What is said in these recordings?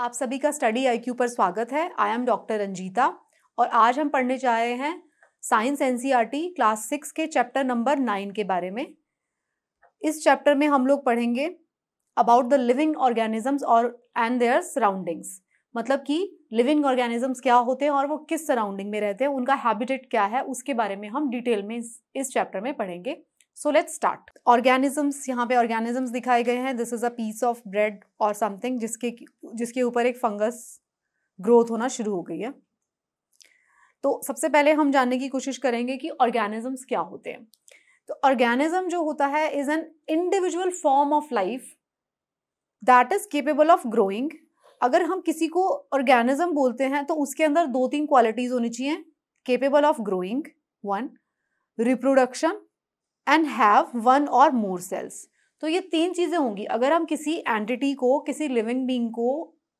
आप सभी का स्टडी आईक्यू पर स्वागत है आई एम डॉक्टर रंजीता और आज हम पढ़ने जा रहे हैं साइंस एनसीईआरटी क्लास सिक्स के चैप्टर नंबर नाइन के बारे में इस चैप्टर में हम लोग पढ़ेंगे अबाउट द लिविंग ऑर्गेनिजम्स और एंड देयर सराउंडिंग्स मतलब कि लिविंग ऑर्गेनिजम्स क्या होते हैं और वो किस सराउंडिंग में रहते हैं उनका हैबिटेट क्या है उसके बारे में हम डिटेल में इस चैप्टर में पढ़ेंगे सो लेट्स स्टार्ट ऑर्गेनिजम्स यहाँ पे ऑर्गेनिजम्स दिखाए गए हैं this is a piece of bread और समथिंग जिसके जिसके ऊपर एक फंगस ग्रोथ होना शुरू हो गई है तो सबसे पहले हम जानने की कोशिश करेंगे कि ऑर्गेनिजम्स क्या होते हैं तो ऑर्गेनिज्म जो होता है is an individual form of life that is capable of growing अगर हम किसी को ऑर्गेनिज्म बोलते हैं तो उसके अंदर दो तीन क्वालिटीज़ होनी चाहिए capable of growing one reproduction and have one or more sales तो ये तीन चीज़ें होंगी अगर हम किसी एंटिटी को किसी लिविंग बींग को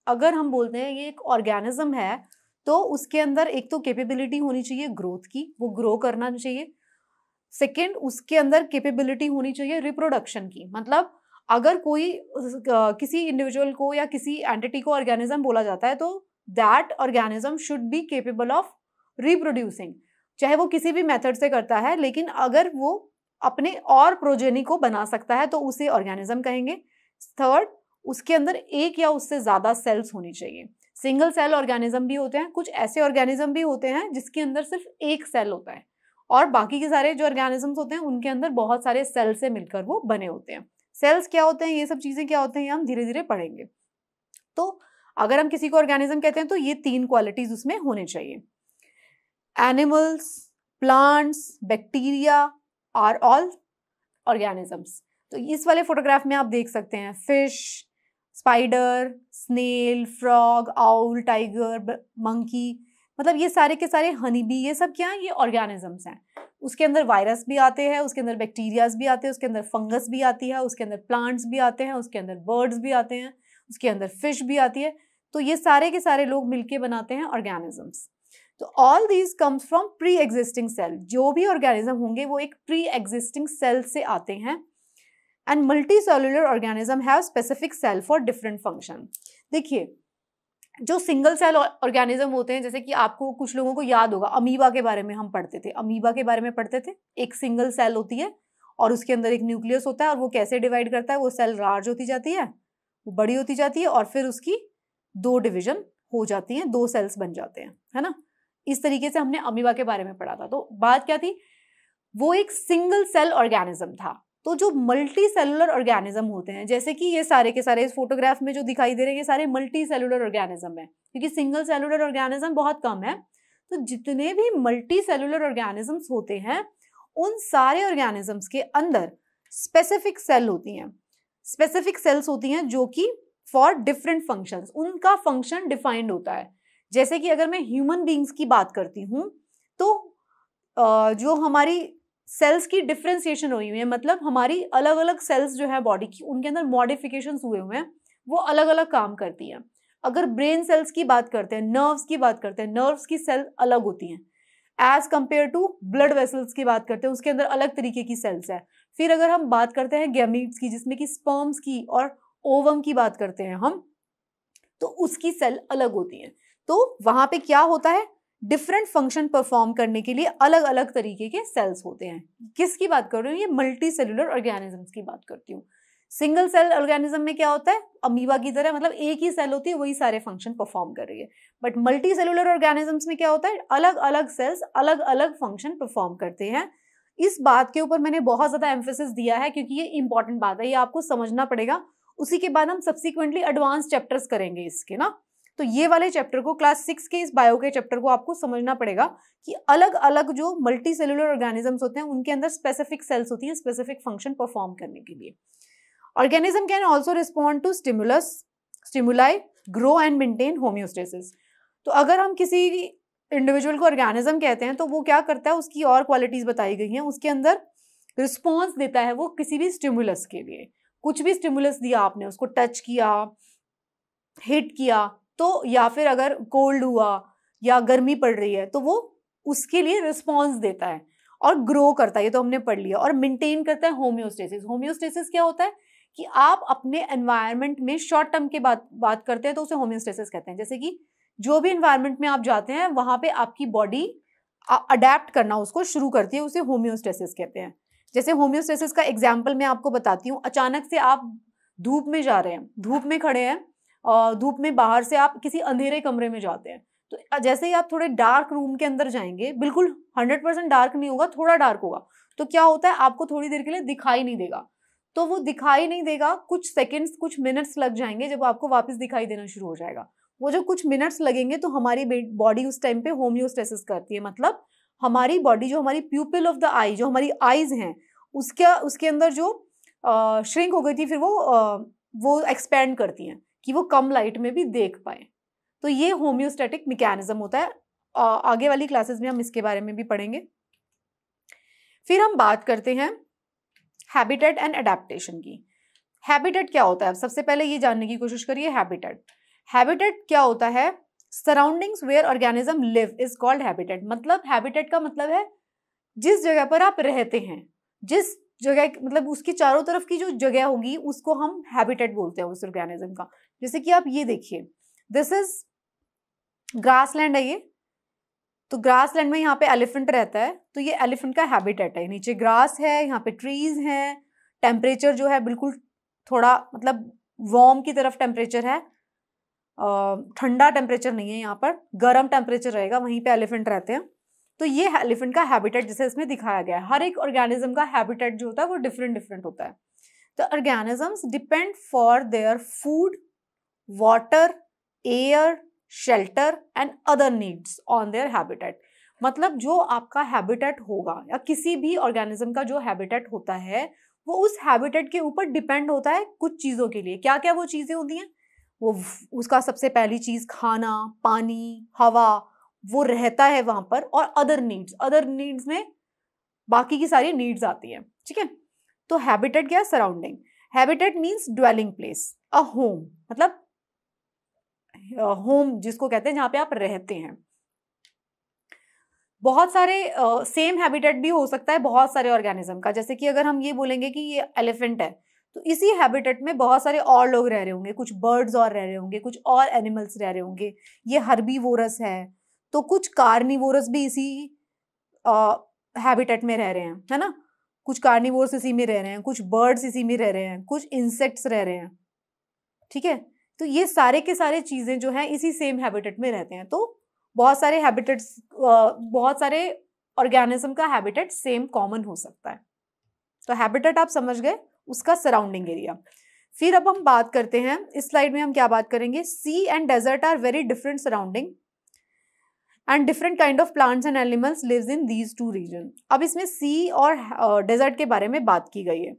अगर हम बोलते हैं ये एक ऑर्गेनिज्म है तो उसके अंदर एक तो कैपेबिलिटी होनी चाहिए ग्रोथ की वो ग्रो करना चाहिए सेकेंड उसके अंदर कैपेबिलिटी होनी चाहिए रिप्रोडक्शन की मतलब अगर कोई किसी इंडिविजुअल को या किसी एंटिटी को ऑर्गेनिज्म बोला जाता है तो that organism should be capable of reproducing चाहे वो किसी भी मेथड से करता है लेकिन अगर वो अपने और प्रोजेनी को बना सकता है तो उसे ऑर्गेनिज्म कहेंगे थर्ड उसके अंदर एक या उससे ज़्यादा सेल्स होनी चाहिए सिंगल सेल ऑर्गेनिज्म भी होते हैं कुछ ऐसे ऑर्गेनिज्म भी होते हैं जिसके अंदर सिर्फ एक सेल होता है और बाकी के सारे जो ऑर्गेनिजम्स होते हैं उनके अंदर बहुत सारे सेल से मिलकर वो बने होते हैं सेल्स क्या होते हैं ये सब चीज़ें क्या होते हैं हम धीरे धीरे पढ़ेंगे तो अगर हम किसी को ऑर्गेनिज्म कहते हैं तो ये तीन क्वालिटीज़ उसमें होने चाहिए animals plants bacteria are all organisms तो इस वाले फोटोग्राफ में आप देख सकते हैं fish spider snail frog owl tiger monkey मतलब ये सारे के सारे हनी बी ये सब क्या है ये ऑर्गेनिजम्स हैं उसके अंदर वायरस भी आते हैं उसके अंदर बैक्टीरियाज भी आते हैं उसके अंदर फंगस भी आती है उसके अंदर प्लांट्स भी आते हैं उसके अंदर बर्ड्स भी आते हैं उसके अंदर फिश भी आती है तो ये सारे के सारे लोग मिलके बनाते हैं ऑर्गेनिजम्स तो all these comes from pre existing cell जो भी ऑर्गेनिज्म होंगे वो एक प्री एग्जिस्टिंग सेल से आते हैं and multi cellular organism have specific cell for different function देखिए जो सिंगल सेल ऑर्गेनिज्म होते हैं जैसे कि आपको कुछ लोगों को याद होगा अमीबा के बारे में हम पढ़ते थे अमीबा के बारे में पढ़ते थे एक सिंगल सेल होती है और उसके अंदर एक न्यूक्लियस होता है और वो कैसे डिवाइड करता है वो सेल लार्ज होती जाती है वो बड़ी होती जाती है और फिर उसकी दो डिविजन हो जाती हैं दो सेल्स बन जाते हैं है ना इस तरीके से हमने अमीबा के बारे में पढ़ा था तो बात क्या थी वो एक सिंगल सेल ऑर्गेनिज्म था तो जो मल्टी सेलुलर ऑर्गेनिज्म होते हैं जैसे कि ये सारे के सारे इस फोटोग्राफ में जो दिखाई दे रहे हैं ये सारे मल्टी सेलुलर ऑर्गेनिज्म है क्योंकि सिंगल सेलुलर ऑर्गेनिज्म बहुत कम है तो जितने भी मल्टी सेलुलर ऑर्गेनिजम्स होते हैं उन सारे ऑर्गेनिजम्स के अंदर स्पेसिफिक सेल होती हैं स्पेसिफिक सेल्स होती हैं जो कि फॉर डिफरेंट फंक्शंस उनका फंक्शन डिफाइंड होता है जैसे कि अगर मैं ह्यूमन बींग्स की बात करती हूँ तो जो हमारी सेल्स की डिफ्रेंसिएशन हुई हुई है मतलब हमारी अलग अलग सेल्स जो है बॉडी की उनके अंदर मॉडिफिकेशन हुए हुए हैं वो अलग अलग काम करती हैं अगर ब्रेन सेल्स की बात करते हैं नर्व्स की बात करते हैं नर्व्स की सेल अलग होती हैं as compare to blood vessels की बात करते हैं उसके अंदर अलग तरीके की सेल्स है फिर अगर हम बात करते हैं गेमिट्स की जिसमें कि स्पर्म्स की और ओवम की बात करते हैं हम तो उसकी सेल अलग होती हैं तो वहां पे क्या होता है डिफरेंट फंक्शन परफॉर्म करने के लिए अलग अलग तरीके के सेल्स होते हैं किसकी बात कर रही हूँ ये मल्टी सेलुलर ऑर्गेनिजम्स की बात करती हूँ सिंगल सेल ऑर्गेनिज्म में क्या होता है अमीबा की तरह मतलब एक ही सेल होती है वही सारे फंक्शन परफॉर्म कर रही है बट मल्टी सेलुलर ऑर्गेनिजम्स में क्या होता है अलग अलग सेल्स अलग अलग फंक्शन परफॉर्म करते हैं इस बात के ऊपर मैंने बहुत ज़्यादा एम्फोसिस दिया है क्योंकि ये इंपॉर्टेंट बात है ये आपको समझना पड़ेगा उसी के बाद हम सब्सिक्वेंटली एडवांस चैप्टर्स करेंगे इसके ना तो ये वाले चैप्टर को क्लास सिक्स के इस बायो के चैप्टर को आपको समझना पड़ेगा कि अलग अलग जो मल्टी सेलुलर ऑर्गेनिजम्स होते हैं उनके अंदर स्पेसिफिक सेल्स होती हैं स्पेसिफिक फंक्शन परफॉर्म करने के लिए organism can also respond to stimulus stimuli grow and maintain homeostasis तो अगर हम किसी इंडिविजुअल को ऑर्गेनिज्म कहते हैं तो वो क्या करता है उसकी और क्वालिटीज़ बताई गई हैं उसके अंदर रिस्पॉन्स देता है वो किसी भी स्टिमुलस के लिए कुछ भी स्टिमुलस दिया आपने उसको टच किया हिट किया तो या फिर अगर कोल्ड हुआ या गर्मी पड़ रही है तो वो उसके लिए रिस्पॉन्स देता है और ग्रो करता है ये तो हमने पढ़ लिया और मेंटेन करता है होम्योस्टेसिस होम्योस्टेसिस क्या होता है कि आप अपने एनवायरनमेंट में शॉर्ट टर्म के बात बात करते हैं तो उसे होम्योस्टेसिस कहते हैं जैसे कि जो भी एनवायरनमेंट में आप जाते हैं वहाँ पे आपकी बॉडी अडेप्ट करना उसको शुरू करती है उसे होम्योस्टेसिस कहते हैं जैसे होम्योस्टेसिस का एग्जाम्पल मैं आपको बताती हूँ अचानक से आप धूप में जा रहे हैं धूप में खड़े हैं धूप में बाहर से आप किसी अंधेरे कमरे में जाते हैं तो जैसे ही आप थोड़े डार्क रूम के अंदर जाएंगे बिल्कुल हंड्रेड परसेंट डार्क नहीं होगा थोड़ा डार्क होगा तो क्या होता है आपको थोड़ी देर के लिए दिखाई नहीं देगा तो वो दिखाई नहीं देगा कुछ सेकेंड्स कुछ मिनट्स लग जाएंगे जब आपको वापस दिखाई देना शुरू हो जाएगा वो जो कुछ मिनट्स लगेंगे तो हमारी बॉडी उस टाइम पे होम्योस्टेसिस करती है मतलब हमारी बॉडी जो हमारी प्यूपिल ऑफ द आई जो हमारी आईज हैं उसका उसके अंदर जो श्रिंक हो गई थी फिर वो आ, वो एक्सपेंड करती हैं कि वो कम लाइट में भी देख पाए तो ये होम्योस्टेटिक मैकेनिज्म होता है आगे वाली क्लासेस में हम इसके बारे में भी पढ़ेंगे फिर हम बात करते हैं हैबिटेट एंड अडेप्टशन की हैबिटेट क्या होता है सबसे पहले ये जानने की कोशिश करिए हैबिटेट हैबिटेट क्या होता है surroundings where organism live is called habitat मतलब हैबिटेट का मतलब है जिस जगह पर आप रहते हैं जिस जगह मतलब उसकी चारों तरफ की जो जगह होगी उसको हम हैबिटेट बोलते हैं उस ऑर्गेनिज्म का जैसे कि आप ये देखिए दिस इज ग्रास लैंड है ये तो ग्रास लैंड में यहाँ पे एलिफेंट रहता है तो ये एलिफेंट का हैबिटेट है नीचे ग्रास है यहाँ पे ट्रीज हैं टेम्परेचर जो है बिल्कुल थोड़ा मतलब वार्म की तरफ टेम्परेचर है ठंडा टेम्परेचर नहीं है यहाँ पर गर्म टेम्परेचर रहेगा वहीं पे एलिफेंट रहते हैं तो ये एलिफेंट का हैबिटेट जैसे इसमें दिखाया गया है हर एक ऑर्गेनिज्म का हैबिटेट जो होता है वो डिफरेंट डिफरेंट होता है तो organisms depend for their food water air shelter and other needs on their habitat मतलब जो आपका हैबिटेट होगा या किसी भी ऑर्गेनिज्म का जो हैबिटेट होता है वो उस हैबिटेट के ऊपर डिपेंड होता है कुछ चीज़ों के लिए क्या क्या वो चीज़ें होती हैं वो उसका सबसे पहली चीज़ खाना पानी हवा वो रहता है वहाँ पर और अदर नीड्स अदर नीड्स में बाकी की सारी नीड्स आती हैं ठीक है तो हैबिटेट क्या है surrounding habitat means dwelling place a home मतलब होम जिसको कहते हैं जहाँ पे आप रहते हैं बहुत सारे सेम uh, हैबिटेट भी हो सकता है बहुत सारे ऑर्गेनिज्म का जैसे कि अगर हम ये बोलेंगे कि ये एलिफेंट है तो इसी हैबिटेट में बहुत सारे और लोग रह रहे होंगे कुछ बर्ड्स और रह रहे होंगे कुछ और एनिमल्स रह रहे होंगे ये हर्बीवोरस है तो कुछ कार्निवोरस भी इसी हैबिटेट में रह रहे हैं है ना कुछ कार्निवोर्स इसी में रह रहे हैं कुछ बर्ड्स इसी में रह रहे हैं कुछ इंसेक्ट्स रह रहे हैं ठीक है तो ये सारे के सारे चीज़ें जो हैं इसी सेम हैबिटेट में रहते हैं तो बहुत सारे हैबिटेट्स बहुत सारे ऑर्गेनिज्म का हैबिटेट सेम कॉमन हो सकता है तो हैबिटेट आप समझ गए उसका सराउंडिंग एरिया फिर अब हम बात करते हैं इस स्लाइड में हम क्या बात करेंगे sea and desert are very different surrounding and different kind of plants and animals lives in these two region अब इसमें सी और डेजर्ट के बारे में बात की गई है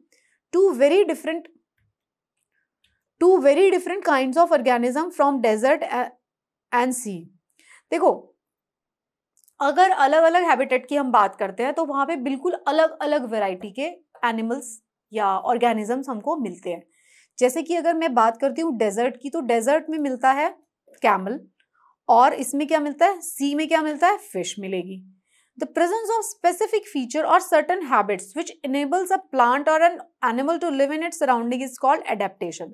two very different two very different kind of organism from desert and sea देखो अगर अलग अलग हैबिटेट की हम बात करते हैं तो वहां पे बिल्कुल अलग अलग वैरायटी के एनिमल्स या ऑर्गेनिजम्स हमको मिलते हैं जैसे कि अगर मैं बात करती हूँ डेजर्ट की तो डेजर्ट में मिलता है कैमल और इसमें क्या मिलता है सी में क्या मिलता है फिश मिलेगी the presence of specific feature और certain habits which enables a plant और an animal to live in it surrounding is called adaptation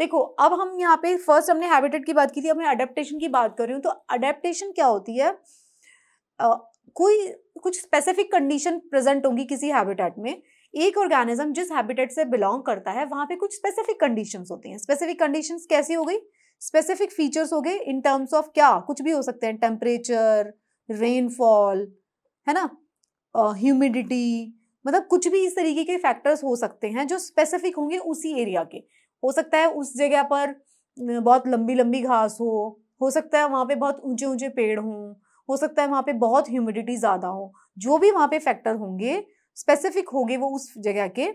देखो अब हम यहाँ पे फर्स्ट हमने हैबिटेट की बात की थी अब मैं अडेप्टेशन की बात कर रही हूँ तो अडेप्टेशन क्या होती है आ, कोई कुछ स्पेसिफिक कंडीशन प्रेजेंट होंगी किसी हैबिटेट में एक ऑर्गेनिज्म जिस हैबिटेट से बिलोंग करता है वहाँ पे कुछ स्पेसिफिक कंडीशंस होती हैं स्पेसिफिक कंडीशंस कैसी हो गई स्पेसिफिक फीचर्स हो गए इन टर्म्स ऑफ क्या कुछ भी हो सकते हैं टेम्परेचर रेनफॉल है ना ह्यूमिडिटी uh, मतलब कुछ भी इस तरीके के फैक्टर्स हो सकते हैं जो स्पेसिफिक होंगे उसी एरिया के हो सकता है उस जगह पर बहुत लंबी लंबी घास हो हो सकता है वहाँ पे बहुत ऊंचे ऊंचे पेड़ हों हो सकता है वहाँ पे बहुत ह्यूमिडिटी ज़्यादा हो जो भी वहाँ पे फैक्टर होंगे स्पेसिफिक होंगे वो उस जगह के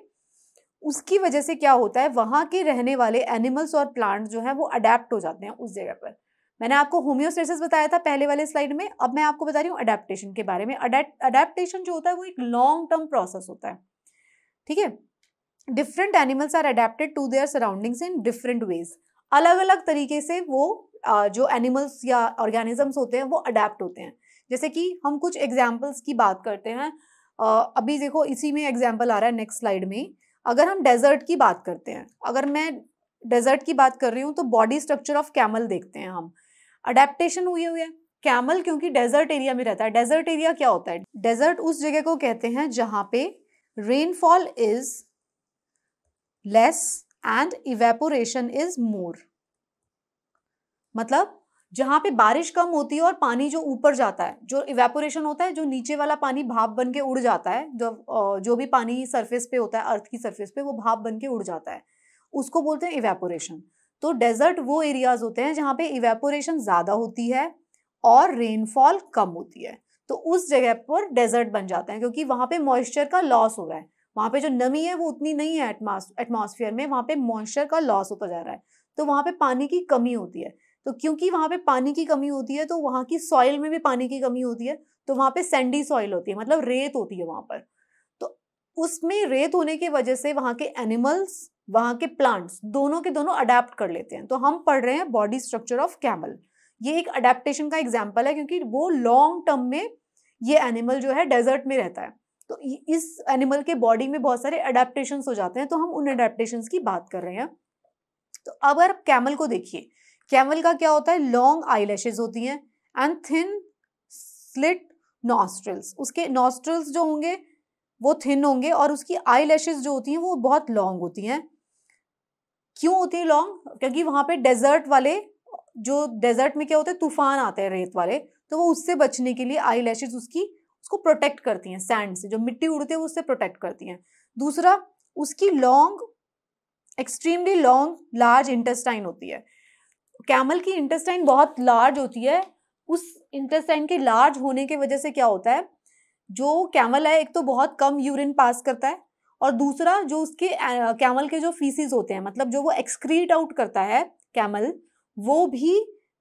उसकी वजह से क्या होता है वहाँ के रहने वाले एनिमल्स और प्लांट्स जो हैं वो अडेप्ट हो जाते हैं उस जगह पर मैंने आपको होम्योस्टेसिस बताया था पहले वाले स्लाइड में अब मैं आपको बता रही हूँ अडेप्टेशन के बारे में अडेप्टेशन जो होता है वो एक लॉन्ग टर्म प्रोसेस होता है ठीक है different animals are adapted to their surroundings in different ways अलग अलग तरीके से वो जो एनिमल्स या ऑर्गेनिजम्स होते हैं वो अडेप्ट होते हैं जैसे कि हम कुछ एग्जाम्पल्स की बात करते हैं अभी देखो इसी में एग्जाम्पल आ रहा है नेक्स्ट स्लाइड में अगर हम डेजर्ट की बात करते हैं अगर मैं डेजर्ट की बात कर रही हूँ तो बॉडी स्ट्रक्चर ऑफ कैमल देखते हैं हम अडेप्टेशन हुई हुई है कैमल क्योंकि डेजर्ट एरिया में रहता है डेजर्ट एरिया क्या होता है डेजर्ट उस जगह को कहते हैं जहाँ पे rainfall is less and evaporation is more मतलब जहां पे बारिश कम होती है और पानी जो ऊपर जाता है जो इवेपोरेशन होता है जो नीचे वाला पानी भाप बन के उड़ जाता है जो जो भी पानी सरफेस पे होता है अर्थ की सरफेस पे वो भाप बन के उड़ जाता है उसको बोलते हैं इवेपोरेशन तो डेजर्ट वो एरियाज होते हैं जहां पे इवेपोरेशन ज़्यादा होती है और रेनफॉल कम होती है तो उस जगह पर डेजर्ट बन जाते हैं क्योंकि वहां पे मॉइस्चर का लॉस हो रहा है वहाँ पे जो नमी है वो उतनी नहीं है एटमॉस्फेयर में वहाँ पे मॉइस्चर का लॉस होता जा रहा है तो वहाँ पे पानी की कमी होती है तो क्योंकि वहाँ पे पानी की कमी होती है तो वहाँ की सॉइल में भी पानी की कमी होती है तो वहाँ पे सैंडी सॉइल होती है मतलब रेत होती है वहाँ पर तो उसमें रेत होने की वजह से वहाँ के एनिमल्स वहाँ के प्लांट्स दोनों के दोनों अडेप्ट कर लेते हैं तो हम पढ़ रहे हैं बॉडी स्ट्रक्चर ऑफ कैमल ये एक अडेप्टेशन का एग्जाम्पल है क्योंकि वो लॉन्ग टर्म में ये एनिमल जो है डेजर्ट में रहता है तो इस एनिमल के बॉडी में बहुत सारे अडेप्टेशन हो जाते हैं तो हम उन अडेप्टेशन की बात कर रहे हैं तो अब अगर कैमल को देखिए कैमल का क्या होता है लॉन्ग आई होती हैं एंड थिन स्लिट नॉस्ट्रल्स उसके नॉस्ट्रल्स जो होंगे वो थिन होंगे और उसकी आई जो होती हैं वो बहुत लॉन्ग होती हैं क्यों होती है लॉन्ग क्योंकि वहाँ पे डेजर्ट वाले जो डेजर्ट में क्या होते हैं तूफान आते हैं रेत वाले तो वो उससे बचने के लिए आई उसकी उसको प्रोटेक्ट करती हैं सैंड से जो मिट्टी उड़ती है वो उससे प्रोटेक्ट करती हैं दूसरा उसकी long extremely long large intestine होती है कैमल की इंटेस्टाइन बहुत लार्ज होती है उस इंटेस्टाइन के लार्ज होने की वजह से क्या होता है जो कैमल है एक तो बहुत कम यूरिन पास करता है और दूसरा जो उसके कैमल के जो फीसिस होते हैं मतलब जो वो एक्सक्रीट आउट करता है कैमल वो भी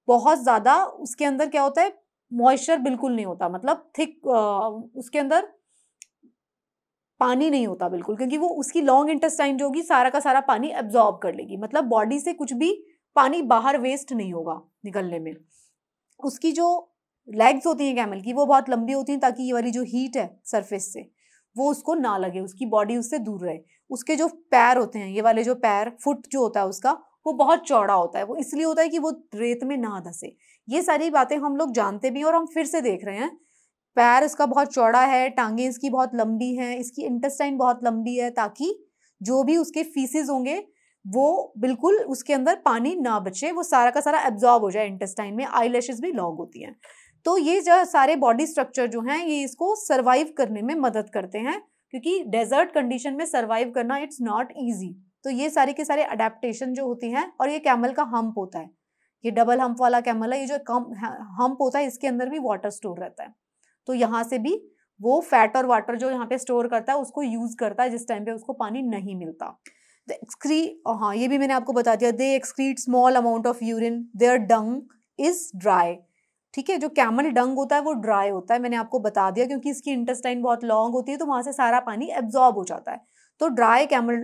बहुत ज़्यादा उसके अंदर क्या होता है मॉइस्चर बिल्कुल नहीं होता मतलब थिक उसके अंदर पानी नहीं होता बिल्कुल क्योंकि वो उसकी लॉन्ग इंटेस्टाइन जो होगी सारा का सारा पानी एब्जॉर्ब कर लेगी मतलब बॉडी से कुछ भी पानी बाहर वेस्ट नहीं होगा निकलने में उसकी जो लेग्स होती हैं कैमल की वो बहुत लंबी होती हैं ताकि ये वाली जो हीट है सरफेस से वो उसको ना लगे उसकी बॉडी उससे दूर रहे उसके जो पैर होते हैं ये वाले जो पैर फुट जो होता है उसका वो बहुत चौड़ा होता है वो इसलिए होता है कि वो रेत में ना धसे ये सारी बातें हम लोग जानते भी और हम फिर से देख रहे हैं पैर इसका बहुत चौड़ा है टांगे इसकी बहुत लंबी हैं इसकी इंटेस्टाइन बहुत लंबी है ताकि जो भी उसके फीसिस होंगे वो बिल्कुल उसके अंदर पानी ना बचे वो सारा का सारा एब्जॉर्ब हो जाए इंटेस्टाइन में आई भी लॉन्ग होती हैं तो ये जो सारे बॉडी स्ट्रक्चर जो हैं ये इसको सर्वाइव करने में मदद करते हैं क्योंकि डेजर्ट कंडीशन में सर्वाइव करना इट्स नॉट ईजी तो ये सारे के सारे अडेप्टेशन जो होती हैं और ये कैमल का हम्प होता है ये डबल हम्प वाला कैमल है ये जो कम हम्प होता है इसके अंदर भी वाटर स्टोर रहता है तो यहाँ से भी वो फैट और वाटर जो यहाँ पे स्टोर करता है उसको यूज़ करता है जिस टाइम पे उसको पानी नहीं मिलता एक्सक्री हाँ ये भी मैंने आपको बता दिया they excrete small amount of urine their dung is dry ठीक है जो कैमल डंग होता है वो ड्राई होता है मैंने आपको बता दिया क्योंकि इसकी इंटेस्टाइन बहुत लॉन्ग होती है तो वहाँ से सारा पानी एब्जॉर्ब हो जाता है तो ड्राई कैमल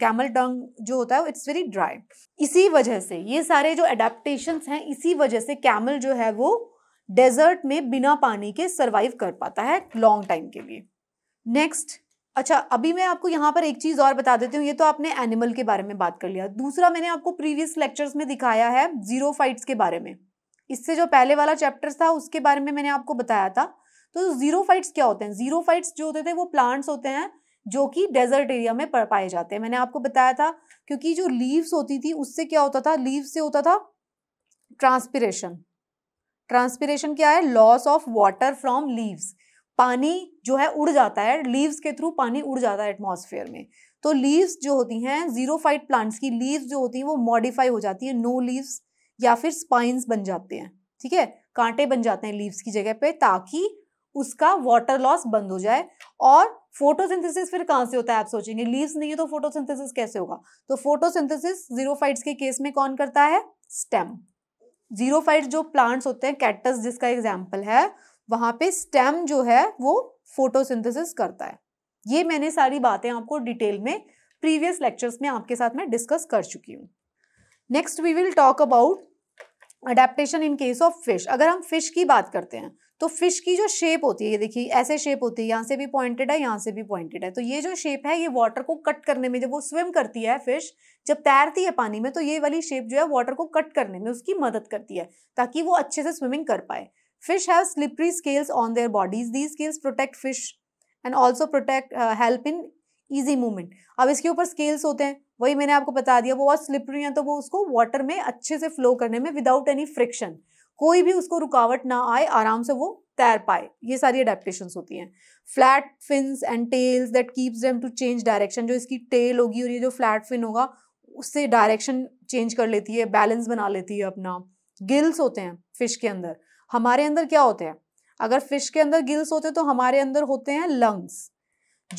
कैमल डंग जो होता है इट्स वेरी ड्राई इसी वजह से ये सारे जो एडेप्टेशन हैं इसी वजह से कैमल जो है वो डेजर्ट में बिना पानी के सर्वाइव कर पाता है लॉन्ग टाइम के लिए नेक्स्ट अच्छा अभी मैं आपको यहाँ पर एक चीज़ और बता देती हूँ ये तो आपने एनिमल के बारे में बात कर लिया दूसरा मैंने आपको प्रीवियस लेक्चर्स में दिखाया है जीरो फाइट्स के बारे में इससे जो पहले वाला चैप्टर था उसके बारे में मैंने आपको बताया था तो जीरो फाइट्स क्या होते हैं जीरो फाइट्स जो होते थे वो प्लांट्स होते हैं जो कि डेजर्ट एरिया में पाए जाते हैं मैंने आपको बताया था क्योंकि जो लीव्स होती थी उससे क्या होता था लीव से होता था ट्रांसपिरेशन ट्रांसपिरेशन क्या है loss of water from leaves पानी जो है उड़ जाता है लीव्स के थ्रू पानी उड़ जाता है एटमोसफेयर में तो लीव्स जो होती हैं फाइट प्लांट्स की लीव्स जो होती हैं वो मॉडिफाई हो जाती है नो लीव्स या फिर स्पाइंस बन जाते हैं ठीक है कांटे बन जाते हैं लीव्स की जगह पे ताकि उसका वाटर लॉस बंद हो जाए और फोटोसिंथेसिस फिर कहां से होता है आप सोचेंगे लीव्स नहीं है तो फोटोसिंथेसिस कैसे होगा तो फोटोसिंथेसिस जीरोफाइट्स के केस में कौन करता है स्टेम जीरोफाइट्स जो प्लांट्स होते हैं कैक्टस जिसका एग्जाम्पल है वहां पे स्टेम जो है वो फोटोसिंथेसिस करता है ये मैंने सारी बातें आपको डिटेल में प्रीवियस लेक्चर्स में आपके साथ में डिस्कस कर चुकी हूँ next we will talk about adaptation in case of fish अगर हम फिश की बात करते हैं तो फिश की जो शेप होती है ये देखिए ऐसे शेप होती है यहाँ से भी पॉइंटेड है यहाँ से भी पॉइंटेड है तो ये जो शेप है ये वाटर को कट करने में जब वो स्विम करती है फिश जब तैरती है पानी में तो ये वाली शेप जो है वाटर को कट करने में उसकी मदद करती है ताकि वो अच्छे से स्विमिंग कर पाए fish have slippery scales on their bodies these scales protect fish and also protect help in easy movement अब इसके ऊपर स्केल्स होते हैं वही मैंने आपको बता दिया वो बहुत स्लिपरी हैं तो वो उसको वाटर में अच्छे से फ्लो करने में विदाउट एनी फ्रिक्शन कोई भी उसको रुकावट ना आए आराम से वो तैर पाए ये सारी अडेप्टेशन होती हैं flat fins and tails that keeps them to change direction जो इसकी टेल होगी और ये जो फ्लैट फिन होगा उससे डायरेक्शन चेंज कर लेती है बैलेंस बना लेती है अपना गिल्स होते हैं फिश के अंदर हमारे अंदर क्या होते हैं अगर फिश के अंदर गिल्स होते हैं तो हमारे अंदर होते हैं लंग्स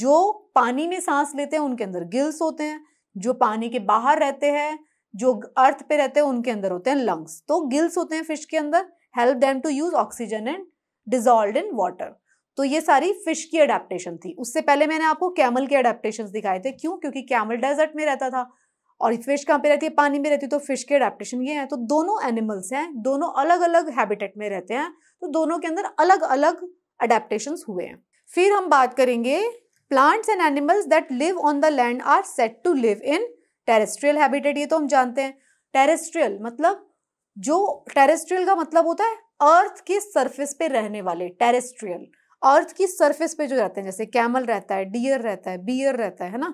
जो पानी में सांस लेते हैं उनके अंदर गिल्स होते हैं जो पानी के बाहर रहते हैं जो अर्थ पे रहते हैं उनके अंदर होते हैं लंग्स तो गिल्स होते हैं फिश के अंदर help them to use oxygen and dissolve in water तो ये सारी फिश की अडेप्टेशन थी उससे पहले मैंने आपको कैमल के अडेप्टेशन दिखाए थे क्यों क्योंकि कैमल डेजर्ट में रहता था और फिश कहाँ पे रहती है पानी में रहती है तो फिश के अडेप्टेशन ये हैं तो दोनों एनिमल्स हैं दोनों अलग अलग हैबिटेट में रहते हैं तो दोनों के अंदर अलग अलग अडेप्टेशन हुए हैं फिर हम बात करेंगे plants and animals that live on the land are set to live in terrestrial habitat ये तो हम जानते हैं टेरेस्ट्रियल मतलब जो टेरेस्ट्रियल का मतलब होता है अर्थ की सरफेस पे रहने वाले टेरेस्ट्रियल अर्थ की सरफेस पे जो रहते हैं जैसे कैमल रहता है डियर रहता है बियर रहता है ना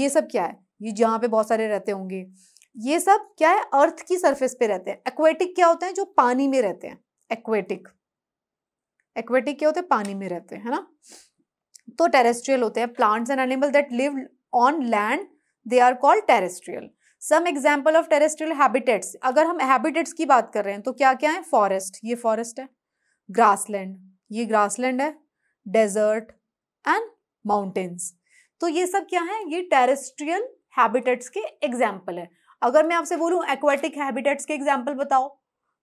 ये सब क्या है ये जहाँ पे बहुत सारे रहते होंगे ये सब क्या है अर्थ की सरफेस पे रहते हैं एक्वेटिक क्या होते हैं जो पानी में रहते हैं एक्वेटिक एक्वेटिक क्या होते हैं पानी में रहते हैं है ना तो टेरेस्ट्रियल होते हैं plants and animal that live on land they are called terrestrial some example of terrestrial habitats अगर हम हैबिटेट्स की बात कर रहे हैं तो क्या क्या है फॉरेस्ट ये फॉरेस्ट है ग्रासलैंड ये ग्रासलैंड है डेजर्ट एंड माउंटेन्स तो ये सब क्या है ये टेरेस्ट्रियल हैबिटेट्स के एग्जाम्पल है अगर मैं आपसे बोलूँ एक्वेटिक हैबिटेट्स के एग्जाम्पल बताओ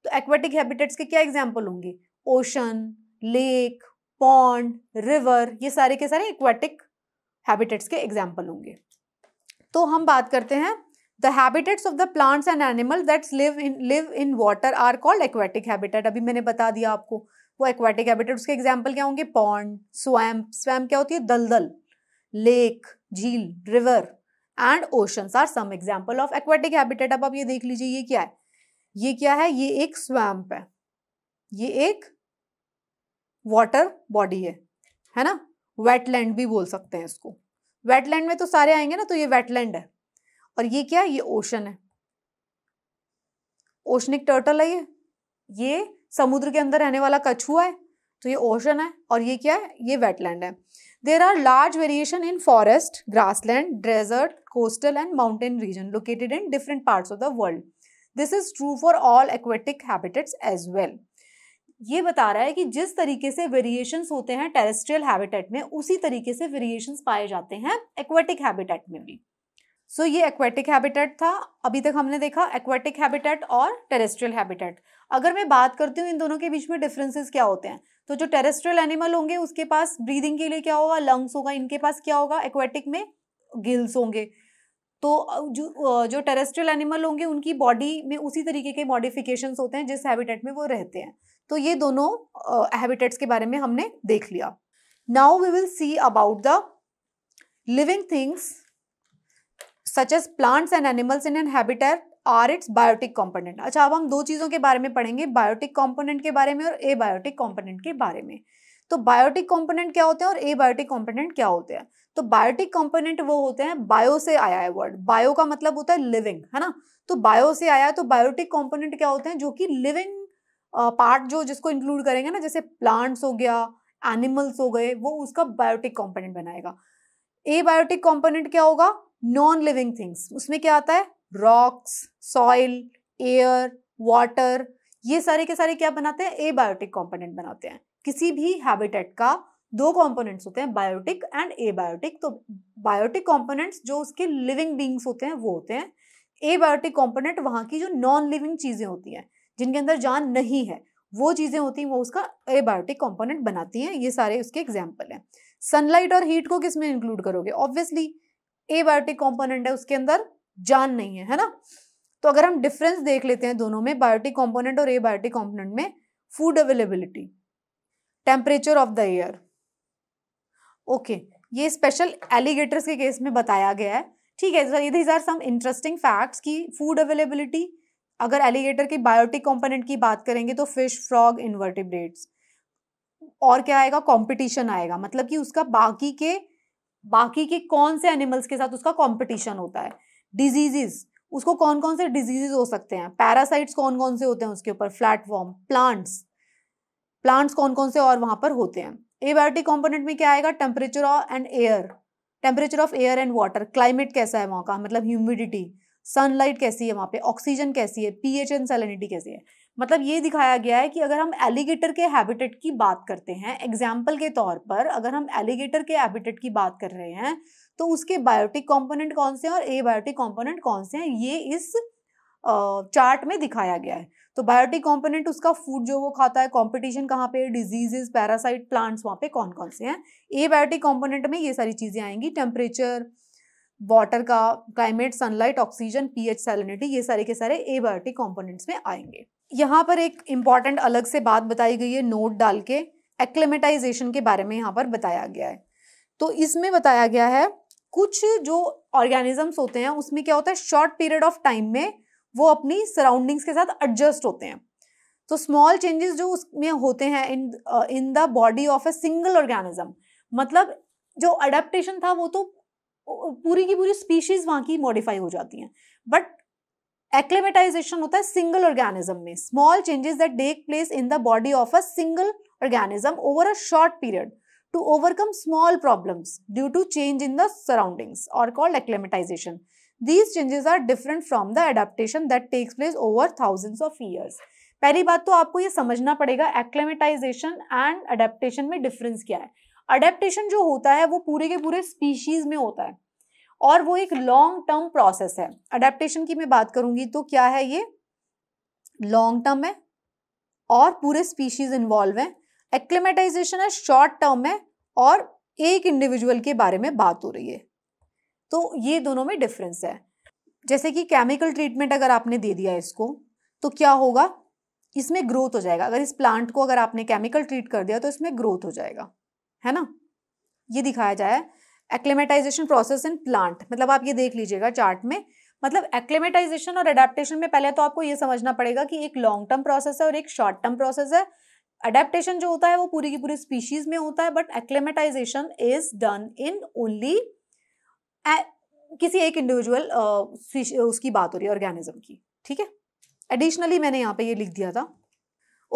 तो एक्वेटिक हैबिटेट्स के क्या एग्जाम्पल होंगे ओशन लेक पॉन्ड रिवर ये सारे के सारे एक्वेटिक हैबिटेट्स के एग्जाम्पल होंगे तो हम बात करते हैं the habitats of the plants and animal that's live in live in water are called aquatic habitat अभी मैंने बता दिया आपको वो एक्वेटिक हैबिटेट उसके एग्जाम्पल क्या होंगे पॉन्ड स्वैम्प स्वैम्प क्या होती है दलदल लेक झील river and oceans are some example of aquatic habitat अब आप ये देख लीजिए ये क्या है ये क्या है ये एक स्वैम्प है ये एक वाटर बॉडी है है ना वेटलैंड भी बोल सकते हैं इसको वेटलैंड में तो सारे आएंगे ना तो ये वेटलैंड है और ये क्या ये ओशन है ओशनिक टर्टल है ये ये समुद्र के अंदर रहने वाला कछुआ है तो ये ओशन है और ये क्या है ये वेटलैंड है there are large variation in forest grassland desert coastal and mountain region located in different parts of the world this is true for all aquatic habitats as well ये बता रहा है कि जिस तरीके से वेरिएशंस होते हैं टेरेस्ट्रियल हैबिटेट में उसी तरीके से वेरिएशंस पाए जाते हैं एक्वेटिक हैबिटेट में भी सो so, ये एक्वेटिक हैबिटेट था अभी तक हमने देखा एक्वेटिक हैबिटेट और टेरेस्ट्रियल हैबिटेट अगर मैं बात करती हूँ इन दोनों के बीच में डिफरेंसेस क्या होते हैं तो जो टेरेस्ट्रियल एनिमल होंगे उसके पास ब्रीदिंग के लिए क्या होगा लंग्स होगा इनके पास क्या होगा एक्वेटिक में गिल्स होंगे तो जो जो टेरेस्ट्रियल एनिमल होंगे उनकी बॉडी में उसी तरीके के मॉडिफिकेशंस होते हैं जिस हैबिटेट में वो रहते हैं तो ये दोनों हैबिटेट्स uh, के बारे में हमने देख लिया now we will see about the living things such as plants and animals in an habitat are its biotic component अच्छा अब हम दो चीज़ों के बारे में पढ़ेंगे बायोटिक कॉम्पोनेंट के बारे में और ए बायोटिक कॉम्पोनेंट के बारे में तो बायोटिक कॉम्पोनेंट क्या होते हैं और ए बायोटिक कॉम्पोनेंट क्या होते हैं तो बायोटिक कॉम्पोनेंट वो होते हैं बायो से आया है वर्ड बायो का मतलब होता है लिविंग है ना तो बायो से आया तो बायोटिक कॉम्पोनेंट क्या होते हैं जो कि लिविंग पार्ट जो जिसको इंक्लूड करेंगे ना जैसे प्लांट्स हो गया एनिमल्स हो गए वो उसका बायोटिक कंपोनेंट बनाएगा ए बायोटिक कंपोनेंट क्या होगा नॉन लिविंग थिंग्स उसमें क्या आता है रॉक्स सॉइल एयर वाटर ये सारे के सारे क्या बनाते हैं ए बायोटिक कॉम्पोनेंट बनाते हैं किसी भी हैबिटेट का दो कंपोनेंट्स होते हैं बायोटिक एंड ए बायोटिक तो बायोटिक कंपोनेंट्स जो उसके लिविंग बींग्स होते हैं वो होते हैं ए बायोटिक कॉम्पोनेंट वहाँ की जो नॉन लिविंग चीज़ें होती हैं जिनके अंदर जान नहीं है वो चीज़ें होती हैं वो उसका एबायोटिक कंपोनेंट बनाती हैं ये सारे उसके एग्जाम्पल हैं सनलाइट और हीट को किस में इंक्लूड करोगे ऑब्वियसली एबायोटिक कंपोनेंट है उसके अंदर जान नहीं है है ना तो अगर हम डिफरेंस देख लेते हैं दोनों में बायोटिक कॉम्पोनेंट और एबायोटिक कॉम्पोनेंट में food availability temperature of the air okay ये स्पेशल एलिगेटर्स के केस में बताया गया है ठीक है sir these are some interesting facts कि फूड अवेलेबिलिटी अगर एलिगेटर की बायोटिक कंपोनेंट की बात करेंगे तो फिश फ्रॉग इन्वर्टिब्रेट्स और क्या आएगा कंपटीशन आएगा मतलब कि उसका बाकी के बाकी के कौन से एनिमल्स के साथ उसका कंपटीशन होता है डिजीजेस उसको कौन कौन से डिजीजेज हो सकते हैं पैरासाइट्स कौन कौन से होते हैं उसके ऊपर फ्लैटफॉर्म प्लांट्स प्लांट्स कौन कौन से और वहाँ पर होते हैं एबायोटिक कॉम्पोनेंट में क्या आएगा temperature and air temperature of air and water climate कैसा है वहाँ का मतलब ह्यूमिडिटी सनलाइट कैसी है वहाँ पे ऑक्सीजन कैसी है पीएच एंड सेलिनिटी कैसी है मतलब ये दिखाया गया है कि अगर हम एलिगेटर के हैबिटेट की बात करते हैं एग्जाम्पल के तौर पर अगर हम एलिगेटर के हैबिटेट की बात कर रहे हैं तो उसके बायोटिक कंपोनेंट कौन से हैं और ए बायोटिक कॉम्पोनेंट कौन से हैं ये इस चार्ट में दिखाया गया है तो बायोटिक कंपोनेंट उसका फूड जो वो खाता है कंपटीशन कहाँ पे डिजीजेस पैरासाइट प्लांट्स वहाँ पे कौन कौन से हैं ए बायोटिक कंपोनेंट में ये सारी चीज़ें आएंगी टेम्परेचर वाटर का climate sunlight oxygen pH salinity ये सारे के सारे एबायोटिक कंपोनेंट्स में आएंगे यहाँ पर एक इम्पॉर्टेंट अलग से बात बताई गई है नोट डाल के एक्लेमेटाइजेशन के बारे में यहाँ पर बताया गया है तो इसमें बताया गया है कुछ जो ऑर्गेनिजम्स होते हैं उसमें क्या होता है शॉर्ट पीरियड ऑफ टाइम में वो अपनी सराउंडिंग्स के साथ एडजस्ट होते हैं तो स्मॉल चेंजेस जो उसमें होते हैं in in the body of a single organism मतलब जो अडेप्टेशन था वो तो पूरी की पूरी स्पीशीज वहां की मॉडिफाई हो जाती हैं बट एक्लेमेटाइजेशन होता है सिंगल ऑर्गेनिज्म में small changes that take place in the body of a single organism over a short period to overcome small problems due to change in the surroundings are called acclimatization these changes are different from the adaptation that takes place over thousands of years पहली बात तो आपको ये समझना पड़ेगा acclimatization and adaptation में difference क्या है अडेप्टेशन जो होता है वो पूरे के पूरे स्पीशीज में होता है और वो एक लॉन्ग टर्म प्रोसेस है अडेप्टेशन की मैं बात करूंगी तो क्या है ये लॉन्ग टर्म है और पूरे स्पीशीज इन्वॉल्व है एक्लेमेटाइजेशन है शॉर्ट टर्म है और एक इंडिविजुअल के बारे में बात हो रही है तो ये दोनों में डिफरेंस है जैसे कि केमिकल ट्रीटमेंट अगर आपने दे दिया इसको तो क्या होगा इसमें ग्रोथ हो जाएगा अगर इस प्लांट को अगर आपने केमिकल ट्रीट कर दिया तो इसमें ग्रोथ हो जाएगा है ना ये दिखाया जाए एक्लेमेटाइजेशन प्रोसेस इन प्लांट मतलब आप ये देख लीजिएगा चार्ट में मतलब एक्लेमेटाइजेशन और अडेप्टेशन में पहले तो आपको ये समझना पड़ेगा कि एक लॉन्ग टर्म प्रोसेस है और एक शॉर्ट टर्म प्रोसेस है अडेप्टेशन जो होता है वो पूरी की पूरी स्पीशीज में होता है but acclimatization is done in only किसी एक इंडिविजुअल उसकी बात हो रही है ऑर्गेनिज्म की ठीक है एडिशनली मैंने यहाँ पे ये लिख दिया था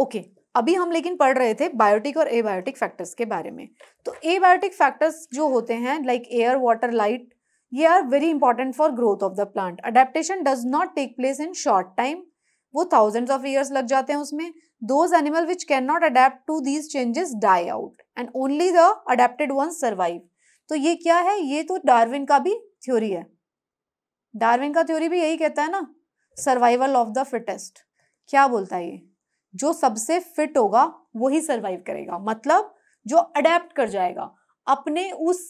ओके okay. अभी हम लेकिन पढ़ रहे थे बायोटिक और एबायोटिक फैक्टर्स के बारे में तो एबायोटिक फैक्टर्स जो होते हैं लाइक एयर वाटर लाइट ये are very important for growth of the plant adaptation does not take place in short time वो थाउजेंड्स ऑफ ईयर्स लग जाते हैं उसमें those animal which can not adapt to these changes die out and only the adapted one survive तो ये क्या है ये तो डार्विन का भी थ्योरी है डार्विन का थ्योरी भी यही कहता है ना सर्वाइवल ऑफ द फिटेस्ट क्या बोलता है ये जो सबसे फिट होगा वही सरवाइव करेगा मतलब जो अडेप्ट कर जाएगा अपने उस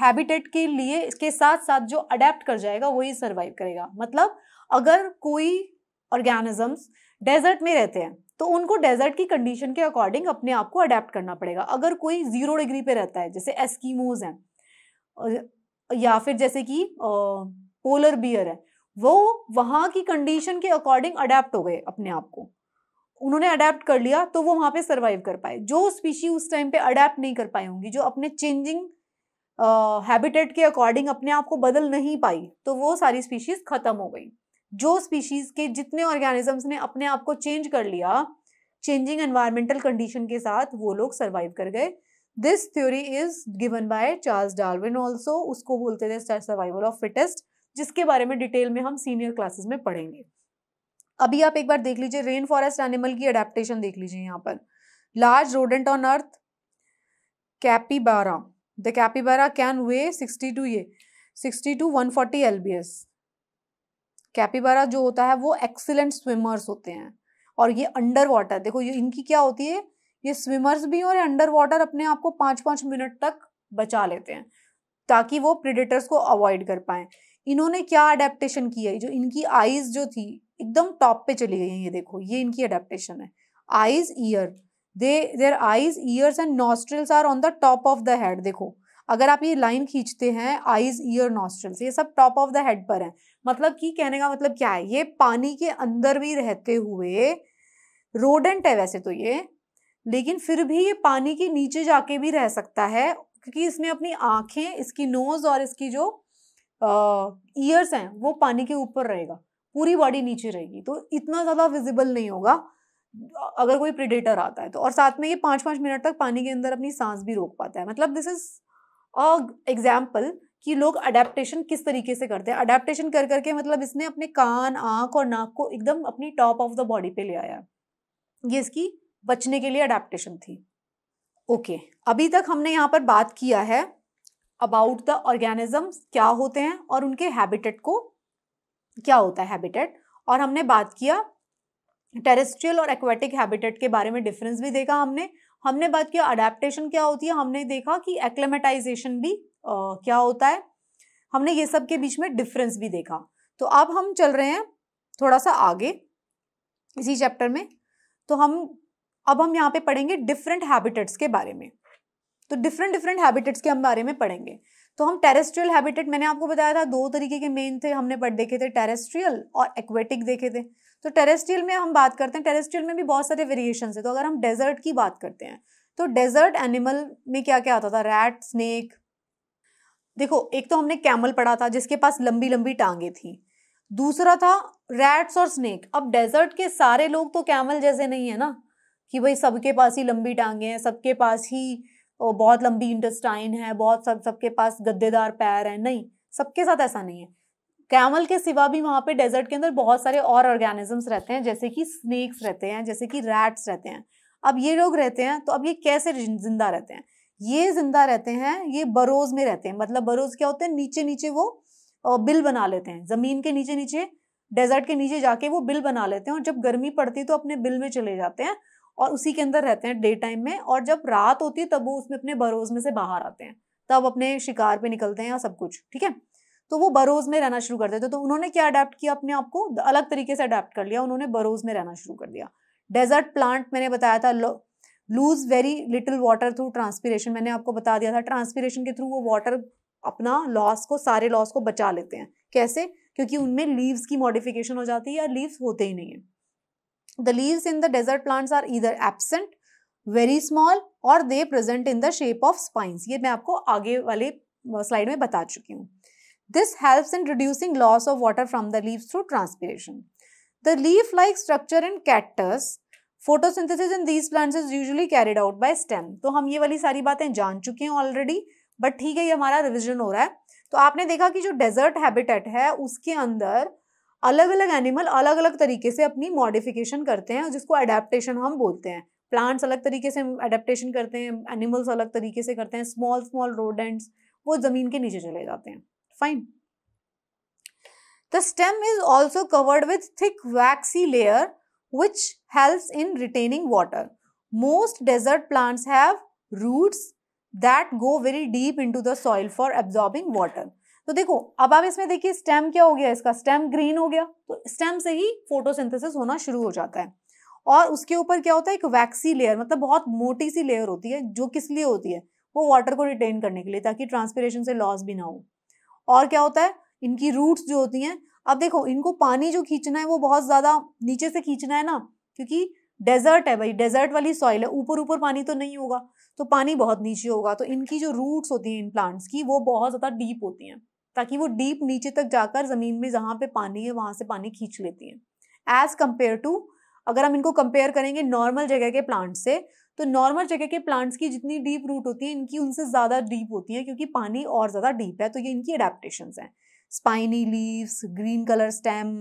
हैबिटेट के लिए इसके साथ साथ जो अडेप्ट कर जाएगा वही सरवाइव करेगा मतलब अगर कोई ऑर्गेनिजम्स डेजर्ट में रहते हैं तो उनको डेजर्ट की कंडीशन के अकॉर्डिंग अपने आप को अडेप्ट करना पड़ेगा अगर कोई जीरो डिग्री पे रहता है जैसे एस्कीमोज हैं या फिर जैसे कि पोलर बियर है वो वहाँ की कंडीशन के अकॉर्डिंग अडेप्ट हो गए अपने आप को उन्होंने अडेप्ट कर लिया तो वो वहां पे सर्वाइव कर पाए जो स्पीशी उस टाइम पे अडेप्ट नहीं कर पाई होंगी जो अपने चेंजिंग हैबिटेट के अकॉर्डिंग अपने आप को बदल नहीं पाई तो वो सारी स्पीशीज़ ख़त्म हो गई जो स्पीशीज़ के जितने ऑर्गेनिजम्स ने अपने आप को चेंज कर लिया चेंजिंग एनवायरमेंटल कंडीशन के साथ वो लोग सर्वाइव कर गए this theory is given by Charles Darwin also उसको बोलते थे सर्वाइवल ऑफ फिटेस्ट जिसके बारे में डिटेल में हम सीनियर क्लासेस में पढ़ेंगे अभी आप एक बार देख लीजिए रेन फॉरेस्ट एनिमल की अडेप्टेशन देख लीजिए यहाँ पर large rodent on earth capybara the capybara can weigh sixty two ये sixty two one forty L B S capybara जो होता है वो एक्सीलेंट स्विमर्स होते हैं और ये अंडर वाटर देखो ये इनकी क्या होती है ये स्विमर्स भी और अंडर वाटर अपने आप को पाँच पाँच मिनट तक बचा लेते हैं ताकि वो प्रिडेटर्स को अवॉइड कर पाएँ इन्होंने क्या अडेप्टेशन किया है जो इनकी आईज जो थी एकदम टॉप पे चली गई है ये देखो ये इनकी अडेप्टेशन है eyes ear they their eyes ears and nostrils are on the top of the head देखो अगर आप ये लाइन खींचते हैं आईज ईयर नॉस्ट्रल्स ये सब टॉप ऑफ द हेड पर है मतलब की कहने का मतलब क्या है ये पानी के अंदर भी रहते हुए रोडेंट है वैसे तो ये लेकिन फिर भी ये पानी के नीचे जाके भी रह सकता है क्योंकि इसमें अपनी आंखें इसकी नोज़ और इसकी जो ईयर्स हैं वो पानी के ऊपर रहेगा पूरी बॉडी नीचे रहेगी तो इतना ज़्यादा विजिबल नहीं होगा अगर कोई प्रिडेटर आता है तो और साथ में ये पाँच पाँच मिनट तक पानी के अंदर अपनी सांस भी रोक पाता है मतलब दिस इज़ अ एग्जाम्पल कि लोग अडेप्टेशन किस तरीके से करते हैं अडेप्टेशन कर करके मतलब इसने अपने कान आँख और नाक को एकदम अपनी टॉप ऑफ द बॉडी पे ले आया ये इसकी बचने के लिए अडेप्टेशन थी ओके okay. अभी तक हमने यहाँ पर बात किया है अबाउट द ऑर्गेनिजम्स क्या होते हैं और उनके हैबिटेट को क्या होता है हैबिटेट और हमने बात किया टेरेस्ट्रियल और एक्वेटिक हैबिटेट के बारे में डिफरेंस भी देखा हमने हमने बात किया अडेप्टेशन क्या होती है हमने देखा कि एक्लेमेटाइजेशन भी आ, क्या होता है हमने ये सब के बीच में डिफरेंस भी देखा तो अब हम चल रहे हैं थोड़ा सा आगे इसी चैप्टर में तो हम अब हम यहाँ पे पढ़ेंगे डिफरेंट हैबिटेट्स के बारे में तो डिफरेंट डिफरेंट हैबिटेट्स के हम बारे में पढ़ेंगे तो हम टेरेस्ट्रियल हैबिटेट मैंने आपको बताया था दो तरीके के मेन थे हमने पढ़ देखे थे टेरेस्ट्रियल और एक्वेटिक देखे थे तो टेरेस्ट्रियल में हम बात करते हैं टेरेस्ट्रियल में भी बहुत सारे वेरिएशन है तो अगर हम डेजर्ट की बात करते हैं तो डेजर्ट एनिमल में क्या क्या आता था रैट स्नेक देखो एक तो हमने कैमल पढ़ा था जिसके पास लंबी लंबी टांगे थी दूसरा था रैट्स और स्नेक अब डेजर्ट के सारे लोग तो कैमल जैसे नहीं है ना कि भाई सबके पास ही लंबी टांगे हैं सबके पास ही बहुत लंबी इंटेस्टाइन है बहुत सब सबके पास गद्देदार पैर है नहीं सबके साथ ऐसा नहीं है कैमल के सिवा भी वहाँ पे डेजर्ट के अंदर बहुत सारे और ऑर्गेनिजम्स रहते हैं जैसे कि स्नेक्स रहते हैं जैसे कि रैट्स रहते हैं अब ये लोग रहते हैं तो अब ये कैसे जिंदा रहते हैं ये जिंदा रहते हैं ये बरोज में रहते हैं मतलब बरोज क्या होते हैं नीचे नीचे वो बिल बना लेते हैं ज़मीन के नीचे नीचे डेजर्ट के नीचे जाके वो बिल बना लेते हैं और जब गर्मी पड़ती है तो अपने बिल में चले जाते हैं और उसी के अंदर रहते हैं डे टाइम में और जब रात होती है तब वो उसमें अपने बरोज में से बाहर आते हैं तब अपने शिकार पे निकलते हैं या सब कुछ ठीक है तो वो बरोज में रहना शुरू कर देते तो उन्होंने क्या अडेप्ट किया अपने आप को अलग तरीके से अडेप्ट कर लिया उन्होंने बरोज में रहना शुरू कर दिया डेजर्ट प्लांट मैंने बताया था lose very little water through transpiration मैंने आपको बता दिया था ट्रांसपीरेशन के थ्रू वो वाटर अपना लॉस को सारे लॉस को बचा लेते हैं कैसे क्योंकि उनमें लीव्स की मॉडिफिकेशन हो जाती है या लीव्स होते ही नहीं है The leaves in the desert plants are either absent, very small or they present in the shape of spines. ye main aapko aage wale slide mein bata chuki hu This helps in reducing loss of water from the leaves through transpiration. The leaf-like structure in cactus photosynthesis in these plants is usually carried out by stem तो हम ये वाली सारी बातें जान चुके हैं already but ठीक है ये हमारा रिविजन हो रहा है तो आपने देखा कि जो डेजर्ट हैबिटेट है उसके अंदर अलग अलग एनिमल अलग अलग तरीके से अपनी मॉडिफिकेशन करते हैं जिसको अडेप्टेशन हम बोलते हैं प्लांट्स अलग तरीके से अडेप्टेशन करते हैं एनिमल्स अलग तरीके से करते हैं स्मॉल स्मॉल रोडेंट्स वो ज़मीन के नीचे चले जाते हैं fine the stem is also covered with thick waxy layer help in retaining water most desert plants have roots that go very deep into the soil for absorbing water तो देखो अब आप इसमें देखिए स्टेम क्या हो गया इसका स्टेम ग्रीन हो गया तो स्टेम से ही फोटोसिंथेसिस होना शुरू हो जाता है और उसके ऊपर क्या होता है एक वैक्सी लेयर मतलब बहुत मोटी सी लेयर होती है जो किस लिए होती है वो वाटर को रिटेन करने के लिए ताकि ट्रांसपीरेशन से लॉस भी ना हो और क्या होता है इनकी रूट्स जो होती हैं अब देखो इनको पानी जो खींचना है वो बहुत ज़्यादा नीचे से खींचना है ना क्योंकि डेजर्ट है भाई डेजर्ट वाली सॉइल है ऊपर ऊपर पानी तो नहीं होगा तो पानी बहुत नीचे होगा तो इनकी जो रूट्स होती हैं इन प्लांट्स की वो बहुत ज़्यादा डीप होती हैं ताकि वो डीप नीचे तक जाकर ज़मीन में जहाँ पे पानी है वहाँ से पानी खींच लेती हैं एज़ कम्पेयर टू अगर हम इनको कंपेयर करेंगे नॉर्मल जगह के प्लांट्स से तो नॉर्मल जगह के प्लांट्स की जितनी डीप रूट होती है इनकी उनसे ज़्यादा डीप होती है क्योंकि पानी और ज़्यादा डीप है तो ये इनकी अडेप्टशन हैं spiny leaves green colour stem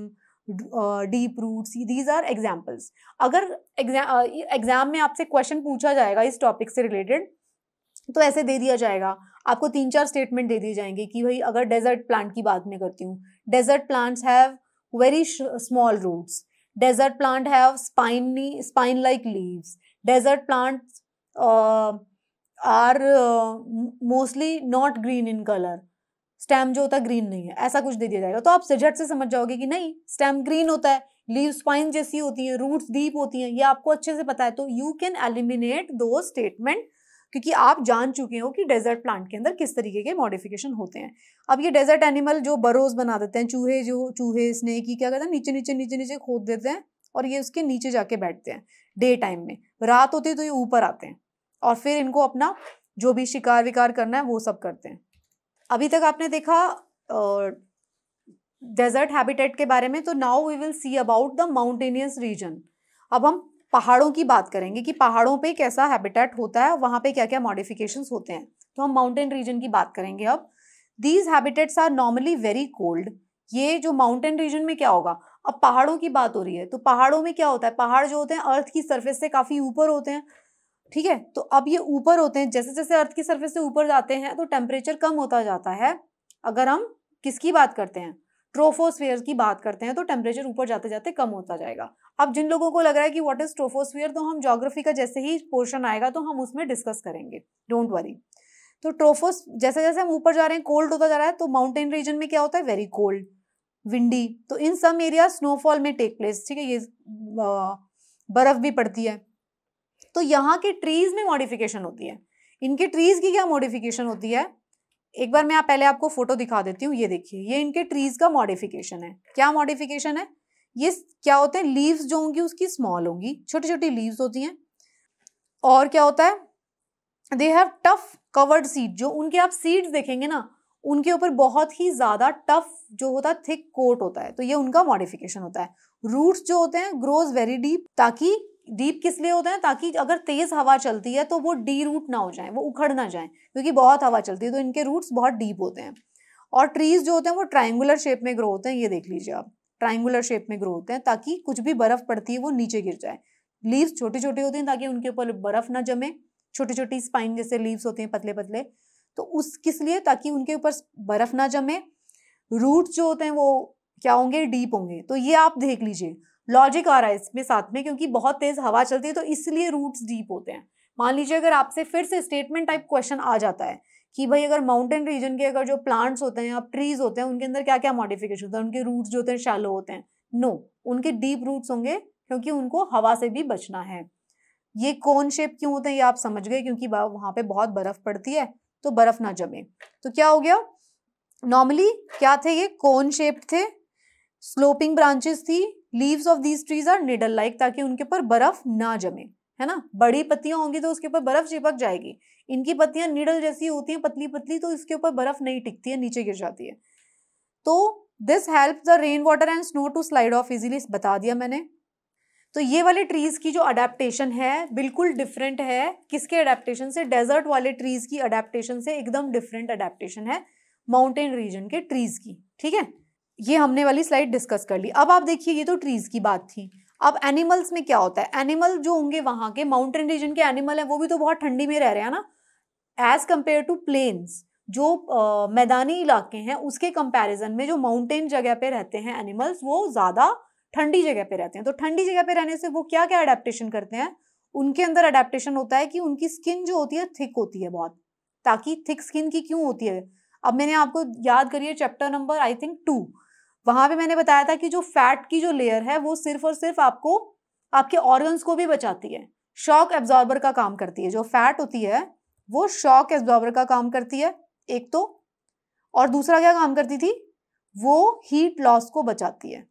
deep roots these are examples अगर एग्जाम में आपसे क्वेश्चन पूछा जाएगा इस टॉपिक से रिलेटेड तो ऐसे दे दिया जाएगा आपको तीन चार स्टेटमेंट दे दिए जाएंगे कि भाई अगर डेजर्ट प्लांट की बात मैं करती हूँ desert plants have very small roots desert plant have spiny spine like leaves desert plants are mostly not green in colour stem जो होता है ग्रीन नहीं है ऐसा कुछ दे दिया जाएगा तो आप झट से समझ जाओगे कि नहीं स्टेम ग्रीन होता है लीव स्पाइन जैसी होती है रूट्स डीप होती हैं ये आपको अच्छे से पता है तो यू कैन एलिमिनेट दो स्टेटमेंट क्योंकि आप जान चुके हो कि डेजर्ट प्लांट के अंदर किस तरीके के मॉडिफिकेशन होते हैं अब ये डेजर्ट एनिमल जो बरोज बना देते हैं चूहे जो चूहे स्नेक ही क्या करते हैं नीचे नीचे नीचे नीचे खोद देते हैं और ये उसके नीचे जाके बैठते हैं डे टाइम में रात होती है तो ये ऊपर आते हैं और फिर इनको अपना जो भी शिकार विकार करना है वो सब करते हैं अभी तक आपने देखा डेजर्ट हैबिटेट के बारे में तो now we will see about the mountainous region अब हम पहाड़ों की बात करेंगे कि पहाड़ों पे कैसा हैबिटेट होता है वहाँ पे क्या क्या मॉडिफिकेशन होते हैं तो हम माउंटेन रीजन की बात करेंगे अब these habitats are normally very cold ये जो माउंटेन रीजन में क्या होगा अब पहाड़ों की बात हो रही है तो पहाड़ों में क्या होता है पहाड़ जो होते हैं अर्थ की सर्फेस से काफ़ी ऊपर होते हैं ठीक है तो अब ये ऊपर होते हैं जैसे जैसे अर्थ की सर्फेस से ऊपर जाते हैं तो टेम्परेचर कम होता जाता है अगर हम किसकी बात करते हैं ट्रोफोस्फेयर की बात करते हैं तो टेम्परेचर ऊपर जाते जाते कम होता जाएगा अब जिन लोगों को लग रहा है कि वॉट इज ट्रोफोस्फियर तो हम जोग्राफी का जैसे ही पोर्शन आएगा तो हम उसमें डिस्कस करेंगे डोंट वरी तो ट्रोफोस जैसे जैसे हम ऊपर जा रहे हैं कोल्ड होता जा रहा है तो माउंटेन रीजन में क्या होता है वेरी कोल्ड विंडी तो इन सम एरिया स्नोफॉल में टेक प्लेस ठीक है ये बर्फ भी पड़ती है तो यहाँ के ट्रीज में मॉडिफिकेशन होती है इनके ट्रीज की क्या मॉडिफिकेशन होती है एक बार मैं आप पहले आपको फोटो दिखा देती हूँ ये देखिए ये इनके ट्रीज का मॉडिफिकेशन है क्या मॉडिफिकेशन है ये क्या होते हैं लीव्स जो होंगी उसकी स्मॉल होंगी छोटी छोटी लीव्स होती हैं और क्या होता है they have tough covered seed जो उनके आप सीड्स देखेंगे ना उनके ऊपर बहुत ही ज़्यादा टफ जो होता है थिक कोट होता है तो ये उनका मॉडिफिकेशन होता है रूट्स जो होते हैं ग्रोज वेरी डीप ताकि डीप किस लिए होते हैं ताकि अगर तेज़ हवा चलती है तो वो डी रूट ना हो जाए वो उखड़ ना जाए क्योंकि बहुत हवा चलती है तो इनके रूट्स बहुत डीप होते हैं और ट्रीज जो होते हैं वो ट्राइंगुलर शेप में ग्रो होते हैं ये देख लीजिए आप ट्राइंगुलर शेप में ग्रो होते हैं ताकि कुछ भी बर्फ पड़ती है वो नीचे गिर जाए लीव्स छोटे छोटे होते हैं ताकि उनके ऊपर बर्फ ना जमे छोटी छोटी स्पाइन जैसे लीव्स होते हैं पतले पतले तो उस किस लिए ताकि उनके ऊपर बर्फ ना जमे रूट जो होते हैं वो क्या होंगे डीप होंगे तो ये आप देख लीजिए लॉजिक आ रहा है इसमें साथ में क्योंकि बहुत तेज हवा चलती है तो इसलिए रूट्स डीप होते हैं मान लीजिए अगर आपसे फिर से स्टेटमेंट टाइप क्वेश्चन आ जाता है कि भाई अगर माउंटेन रीजन के अगर जो प्लांट्स होते हैं या ट्रीज होते हैं उनके अंदर क्या क्या मॉडिफिकेशन होता है उनके रूट्स जो होते हैं शैलो होते हैं नो no, उनके डीप रूट्स होंगे क्योंकि उनको हवा से भी बचना है ये कौन शेप क्यों होते हैं ये आप समझ गए क्योंकि वहां पे बहुत बर्फ पड़ती है तो बर्फ ना जमे तो क्या हो गया नॉर्मली क्या थे ये कौन शेप्ड थे स्लोपिंग ब्रांचेस थी leaves of these trees are needle like ताकि उनके ऊपर बर्फ ना जमे है ना बड़ी पत्तियां होंगी तो उसके ऊपर बर्फ चिपक जाएगी इनकी पत्तियां नीडल जैसी होती हैं पतली पतली तो इसके ऊपर बर्फ नहीं टिकती है नीचे गिर जाती है तो this help the rain water and snow to slide off easily बता दिया मैंने तो ये वाले ट्रीज़ की जो अडेप्टेशन है बिल्कुल डिफरेंट है किसके अडेप्टेशन से डेजर्ट वाले ट्रीज़ की अडेप्टेशन से एकदम डिफरेंट अडेप्टेशन है माउंटेन रीजन के ट्रीज़ की ठीक है ये हमने वाली स्लाइड डिस्कस कर ली अब आप देखिए ये तो ट्रीज़ की बात थी अब एनिमल्स में क्या होता है एनिमल जो होंगे वहां के माउंटेन रीजन के एनिमल है वो भी तो बहुत ठंडी में रह रहे हैं ना एज़ कम्पेयर टू प्लेन्स जो आ, मैदानी इलाके हैं उसके कंपैरिजन में जो माउंटेन जगह पे रहते हैं एनिमल्स वो ज़्यादा ठंडी जगह पे रहते हैं तो ठंडी जगह पे रहने से वो क्या क्या अडेप्टेशन करते हैं उनके अंदर अडेप्टेशन होता है कि उनकी स्किन जो होती है थिक होती है बहुत ताकि थिक स्किन की क्यों होती है अब मैंने आपको याद करिए chapter number I think two वहां पे मैंने बताया था कि जो फैट की जो लेयर है वो सिर्फ और सिर्फ आपको आपके ऑर्गन्स को भी बचाती है शॉक एब्जॉर्बर का काम करती है जो फैट होती है वो शॉक एब्जॉर्बर का काम करती है एक तो और दूसरा क्या काम करती थी वो हीट लॉस को बचाती है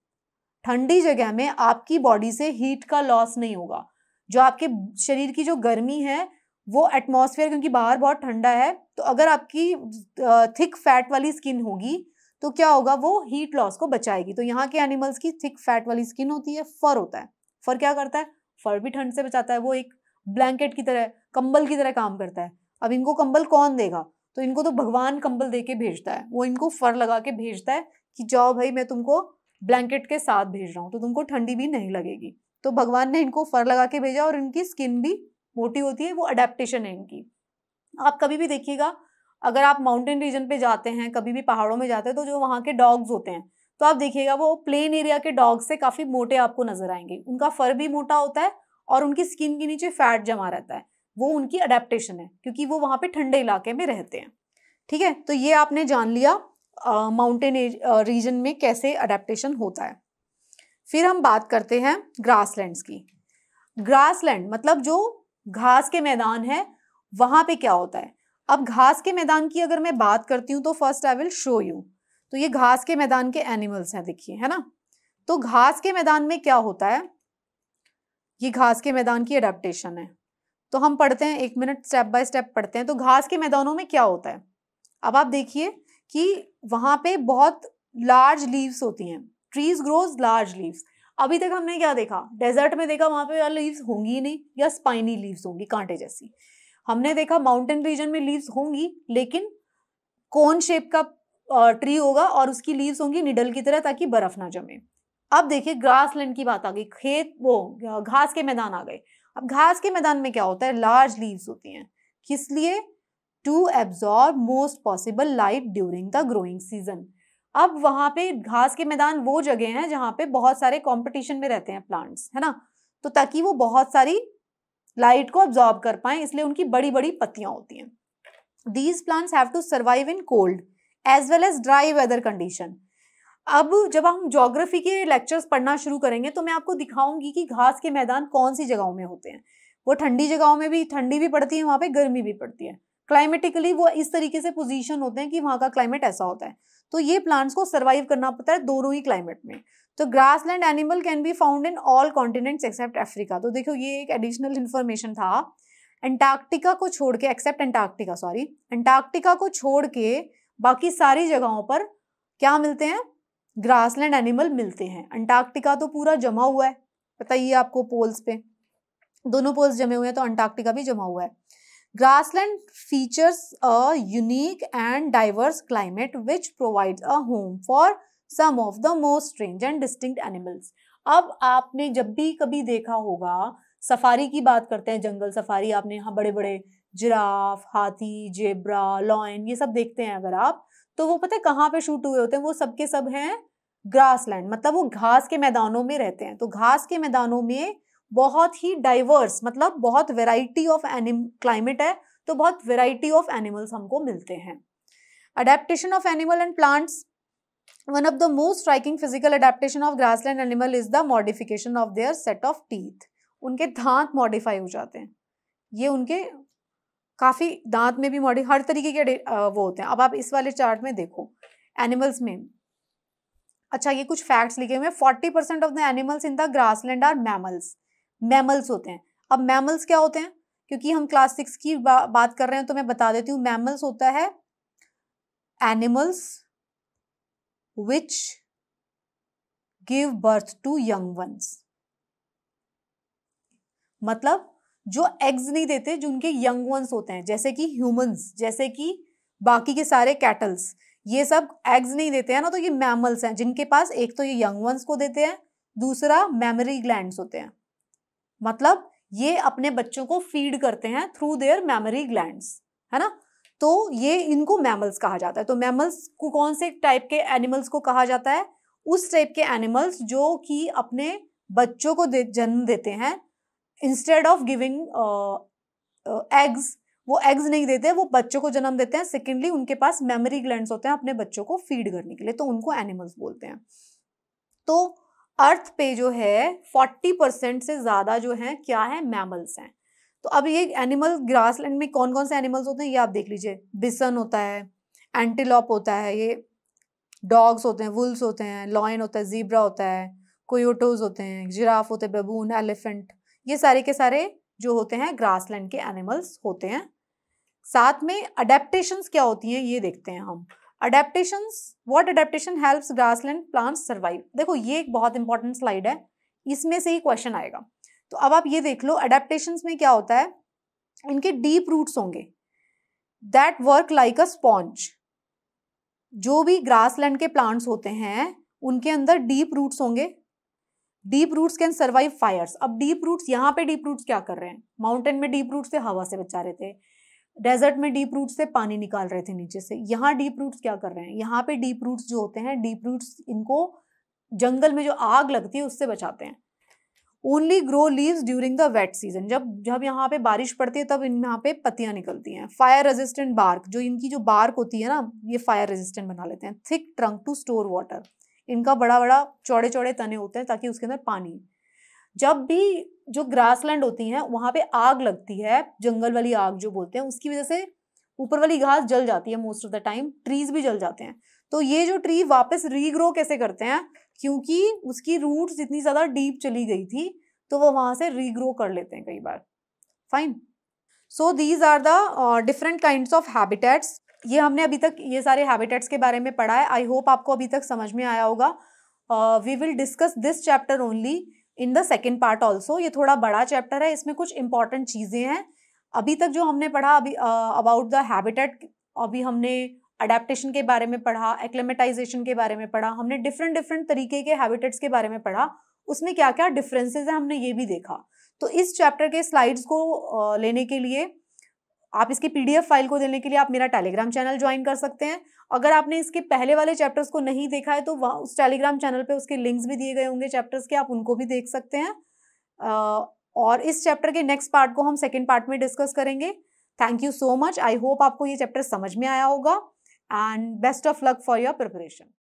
ठंडी जगह में आपकी बॉडी से हीट का लॉस नहीं होगा जो आपके शरीर की जो गर्मी है वो एटमॉस्फेयर क्योंकि बाहर बहुत ठंडा है तो अगर आपकी थिक फैट वाली स्किन होगी तो क्या होगा वो हीट लॉस को बचाएगी तो यहाँ के एनिमल्स की थिक फैट वाली स्किन होती है फर होता है फर क्या करता है फर भी ठंड से बचाता है वो एक ब्लैंकेट की तरह कंबल की तरह काम करता है अब इनको कंबल कौन देगा तो इनको तो भगवान कंबल दे के भेजता है वो इनको फर लगा के भेजता है कि जाओ भाई मैं तुमको ब्लैंकेट के साथ भेज रहा हूँ तो तुमको ठंडी भी नहीं लगेगी तो भगवान ने इनको फर लगा के भेजा और इनकी स्किन भी मोटी होती है वो अडेप्टेशन है इनकी आप कभी भी देखिएगा अगर आप माउंटेन रीजन पे जाते हैं कभी भी पहाड़ों में जाते हैं तो जो वहाँ के डॉग्स होते हैं तो आप देखिएगा वो प्लेन एरिया के डॉग्स से काफ़ी मोटे आपको नजर आएंगे उनका फर भी मोटा होता है और उनकी स्किन के नीचे फैट जमा रहता है वो उनकी अडेप्टेशन है क्योंकि वो वहाँ पे ठंडे इलाके में रहते हैं ठीक है तो ये आपने जान लिया माउंटेन रीजन में कैसे अडेप्टेशन होता है फिर हम बात करते हैं ग्रासलैंड्स की ग्रासलैंड मतलब जो घास के मैदान है वहाँ पे क्या होता है अब घास के मैदान की अगर मैं बात करती हूँ तो first I will show you तो ये घास के मैदान के एनिमल्स हैं देखिए है ना तो घास के मैदान में क्या होता है ये घास के मैदान की अडेप्टेशन है तो हम पढ़ते हैं एक मिनट स्टेप बाय स्टेप पढ़ते हैं तो घास के मैदानों में क्या होता है अब आप देखिए कि वहां पे बहुत लार्ज लीव्स होती हैं ट्रीज ग्रोज लार्ज लीव्स अभी तक हमने क्या देखा डेजर्ट में देखा वहाँ पे लीव्स होंगी नहीं या स्पाइनी लीव्स होंगी कांटे जैसी हमने देखा माउंटेन रीजन में लीव्स होंगी लेकिन कोन शेप का ट्री होगा और उसकी लीव्स होंगी निडल की तरह ताकि बर्फ ना जमे अब देखिए लैंड की बात आ गई खेत वो घास के मैदान आ गए अब घास के मैदान में क्या होता है लार्ज लीव्स होती हैं किस लिए to absorb most possible light during the growing season अब वहां पे घास के मैदान वो जगह हैं जहाँ पे बहुत सारे कंपटीशन में रहते हैं प्लांट्स है ना तो ताकि वो बहुत सारी लाइट को ऑब्जॉर्ब कर पाए इसलिए उनकी बड़ी बड़ी पत्तियां होती हैं these plants have to survive in cold as well as dry weather condition अब जब हम जोग्राफी के लेक्चर्स पढ़ना शुरू करेंगे तो मैं आपको दिखाऊंगी कि घास के मैदान कौन सी जगहों में होते हैं वो ठंडी जगहों में भी ठंडी भी पड़ती है वहाँ पे गर्मी भी पड़ती है क्लाइमेटिकली वो इस तरीके से पोजीशन होते हैं कि वहाँ का क्लाइमेट ऐसा होता है तो ये प्लांट्स को सर्वाइव करना पड़ता है दोनों ही क्लाइमेट में तो grassland animal can be found in all continents except Africa तो देखो ये एक एडिशनल इन्फॉर्मेशन था एंटार्क्टिका को छोड़ के एक्सेप्ट एंटार्क्टिका सॉरी एंटार्क्टिका को छोड़ के बाकी सारी जगहों पर क्या मिलते हैं ग्रास लैंड एनिमल मिलते हैं अंटार्क्टिका तो पूरा जमा हुआ है पता ही है आपको पोल्स पे दोनों पोल्स जमे हुए हैं तो अंटार्क्टिका भी जमा हुआ है grassland features a unique and diverse climate which provides a home for some of the most strange and distinct animals अब आपने जब भी कभी देखा होगा सफारी की बात करते हैं जंगल सफारी आपने यहाँ बड़े बड़े जिराफ हाथी जेबरा लॉयन ये सब देखते हैं अगर आप तो वो पता है कहाँ पे शूट हुए होते हैं वो सबके सब हैं ग्रास लैंड मतलब वो घास के मैदानों में रहते हैं तो घास के मैदानों में बहुत ही डाइवर्स मतलब बहुत वेराइटी ऑफ एनिम क्लाइमेट है तो बहुत वेराइटी ऑफ एनिमल्स हमको मिलते हैं adaptation of animal and plants of the most striking physical adaptation of grassland animal is the modification of their set of teeth उनके दांत मॉडिफाई हो जाते हैं ये उनके काफ़ी दांत में भी मॉडि हर तरीके के वो होते हैं अब आप इस वाले चार्ट में देखो एनिमल्स में अच्छा ये कुछ फैक्ट्स लिखे हुए हैं forty percent of the animals in the grassland are mammals mammals होते हैं अब मैमल्स क्या होते हैं क्योंकि हम क्लास सिक्स की बा, बात कर रहे हैं तो मैं बता देती हूँ मैमल्स होता है animals which give birth to young ones मतलब जो एग्स नहीं देते जो उनके यंग वंस होते हैं जैसे कि ह्यूमंस जैसे कि बाकी के सारे कैटल्स ये सब एग्स नहीं देते हैं ना तो ये मैमल्स हैं जिनके पास एक तो ये यंग वंस को देते हैं दूसरा मेमरी ग्लैंड होते हैं मतलब ये अपने बच्चों को फीड करते हैं थ्रू देयर मेमोरी ग्लैंड है ना तो ये इनको मैमल्स कहा जाता है तो मैमल्स को कौन से टाइप के एनिमल्स को कहा जाता है उस टाइप के एनिमल्स जो कि अपने बच्चों को दे, जन्म देते हैं इंस्टेड ऑफ गिविंग एग्स वो एग्स नहीं देते वो बच्चों को जन्म देते हैं सेकेंडली उनके पास मेमोरी ग्लैंड होते हैं अपने बच्चों को फीड करने के लिए तो उनको एनिमल्स बोलते हैं तो अर्थ पे जो है फोर्टी परसेंट से ज़्यादा जो है क्या है मैमल्स हैं तो अब ये एनिमल लैंड में कौन कौन से एनिमल्स होते हैं ये आप देख लीजिए बिसन होता है एंटीलॉप होता है ये डॉग्स होते हैं वुल्स होते हैं लॉयन होता है जीब्रा होता है कोयोटोज होते हैं जिराफ होते हैं बबून एलिफेंट ये सारे के सारे जो होते हैं लैंड के एनिमल्स होते हैं साथ में अडेप्टशन क्या होती हैं ये देखते हैं हम what adaptation help grassland plants survive देखो ये एक बहुत इंपॉर्टेंट स्लाइड है इसमें से ही क्वेश्चन आएगा तो अब आप ये देख लो अडेप्टेशन में क्या होता है इनके डीप रूट्स होंगे that work like a sponge जो भी ग्रासलैंड के प्लांट्स होते हैं उनके अंदर डीप रूट्स होंगे deep roots can survive fires अब डीप रूट्स यहाँ पे डीप रूट्स क्या कर रहे हैं माउंटेन में डीप रूट से हवा से बचा रहे थे डेजर्ट में डीप रूट से पानी निकाल रहे थे नीचे से यहाँ डीप रूट्स क्या कर रहे हैं यहाँ पे डीप रूट्स जो होते हैं डीप रूट्स इनको जंगल में जो आग लगती है उससे बचाते हैं only grow leaves during the wet season जब जब यहाँ पे बारिश पड़ती है तब इन यहाँ पे पत्तियाँ निकलती हैं फायर रेजिस्टेंट बार्क जो इनकी जो बार्क होती है ना ये फायर रेजिस्टेंट बना लेते हैं thick trunk to store water इनका बड़ा बड़ा चौड़े चौड़े तने होते हैं ताकि उसके अंदर पानी जब भी जो लैंड होती हैं वहाँ पे आग लगती है जंगल वाली आग जो बोलते हैं उसकी वजह से ऊपर वाली घास जल जाती है most of the time trees भी जल जाते हैं तो ये जो ट्री वापस रीग्रो कैसे करते हैं क्योंकि उसकी रूट जितनी ज़्यादा डीप चली गई थी तो वो वहां से रीग्रो कर लेते हैं कई बार fine so these are the different kind of habitats ये हमने अभी तक ये सारे हैबिटेट्स के बारे में पढ़ा है आई होप आपको अभी तक समझ में आया होगा we will discuss this chapter only in the second part also ये थोड़ा बड़ा चैप्टर है इसमें कुछ इंपॉर्टेंट चीज़ें हैं अभी तक जो हमने पढ़ा अभी अबाउट द हैबिटेट अभी हमने अडेप्टेशन के बारे में पढ़ा एक्लेमेटाइजेशन के बारे में पढ़ा हमने डिफरेंट डिफरेंट तरीके के हैबिटेट्स के बारे में पढ़ा उसमें क्या क्या डिफरेंसेस हैं हमने ये भी देखा तो इस चैप्टर के स्लाइड्स को लेने के लिए आप इसकी पीडीएफ फाइल को देने के लिए आप मेरा टेलीग्राम चैनल ज्वाइन कर सकते हैं अगर आपने इसके पहले वाले चैप्टर्स को नहीं देखा है तो वहाँ उस टेलीग्राम चैनल पे उसके लिंक्स भी दिए गए होंगे चैप्टर्स के आप उनको भी देख सकते हैं और इस चैप्टर के नेक्स्ट पार्ट को हम सेकेंड पार्ट में डिस्कस करेंगे thank you so much I hope आपको ये चैप्टर समझ में आया होगा and best of luck for your preparation.